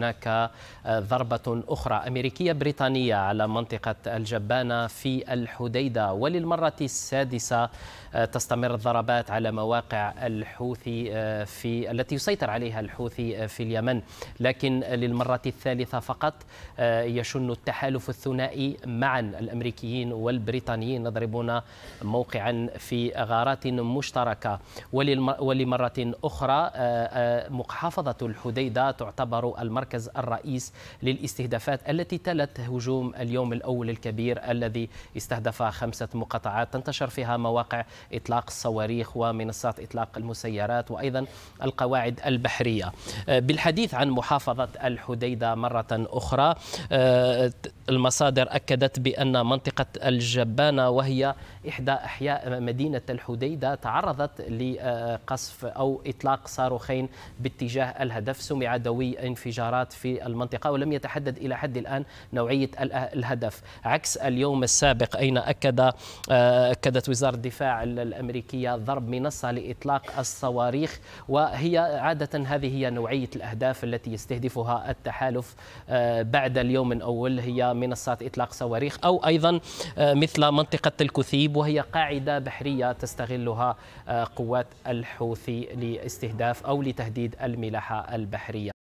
هناك آه، ضربة أخرى أمريكية بريطانية على منطقة الجبانة في الحديدة وللمرة السادسة آه، تستمر الضربات على مواقع الحوثي آه، في التي يسيطر عليها الحوثي في اليمن لكن للمرة الثالثة فقط يشن التحالف الثنائي معا الأمريكيين والبريطانيين يضربون موقعا في غارات مشتركة ولمرة أخرى محافظة الحديدة تعتبر المركز المركز الرئيس للاستهدافات التي تلت هجوم اليوم الأول الكبير الذي استهدف خمسة مقاطعات تنتشر فيها مواقع إطلاق الصواريخ ومنصات إطلاق المسيرات وأيضا القواعد البحرية آه، بالحديث عن محافظة الحديدة مرة أخرى آه، المصادر أكدت بأن منطقة الجبانة وهي إحدى أحياء مدينة الحديدة تعرضت لقصف أو إطلاق صاروخين باتجاه الهدف سمع دوي انفجارات في المنطقة ولم يتحدد إلى حد الآن نوعية الهدف عكس اليوم السابق أين أكد آه، أكدت وزارة الدفاع الأمريكية ضرب منصة لإطلاق الصواريخ وهي عادة هذه هي نوعية الأهداف التي يستهدفها التحالف آه، بعد اليوم الأول هي منصات إطلاق صواريخ أو أيضا آه، مثل منطقة الكثيب وهي قاعدة بحرية تستغلها آه، قوات الحوثي لاستهداف أو لتهديد الملاحة البحرية